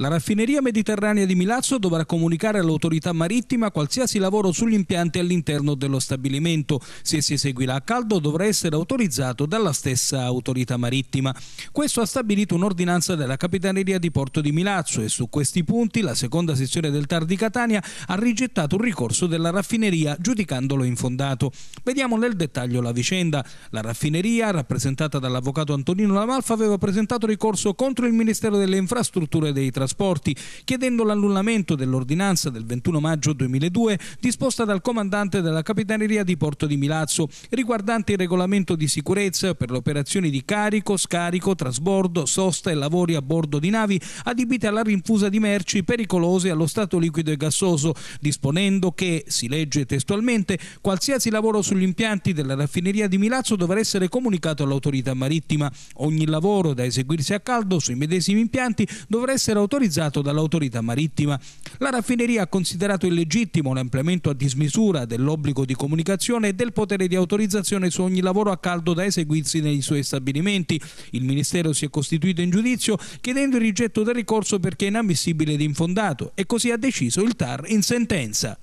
La raffineria mediterranea di Milazzo dovrà comunicare all'autorità marittima qualsiasi lavoro sugli impianti all'interno dello stabilimento. Se si eseguirà a caldo dovrà essere autorizzato dalla stessa autorità marittima. Questo ha stabilito un'ordinanza della Capitaneria di Porto di Milazzo e su questi punti la seconda sessione del TAR di Catania ha rigettato un ricorso della raffineria giudicandolo infondato. Vediamo nel dettaglio la vicenda. La raffineria, rappresentata dall'avvocato Antonino Lamalfa, aveva presentato ricorso contro il Ministero delle Infrastrutture e dei Trasporti Trasporti, chiedendo l'annullamento dell'ordinanza del 21 maggio 2002 disposta dal comandante della Capitaneria di Porto di Milazzo riguardante il regolamento di sicurezza per le operazioni di carico, scarico, trasbordo, sosta e lavori a bordo di navi adibite alla rinfusa di merci pericolose allo stato liquido e gassoso, disponendo che, si legge testualmente, qualsiasi lavoro sugli impianti della raffineria di Milazzo dovrà essere comunicato all'autorità marittima. Ogni lavoro da eseguirsi a caldo sui medesimi impianti dovrà essere autorizzato autorizzato dall'autorità marittima. La raffineria ha considerato illegittimo l'ampliamento a dismisura dell'obbligo di comunicazione e del potere di autorizzazione su ogni lavoro a caldo da eseguirsi nei suoi stabilimenti. Il Ministero si è costituito in giudizio chiedendo il rigetto del ricorso perché è inammissibile ed infondato e così ha deciso il TAR in sentenza.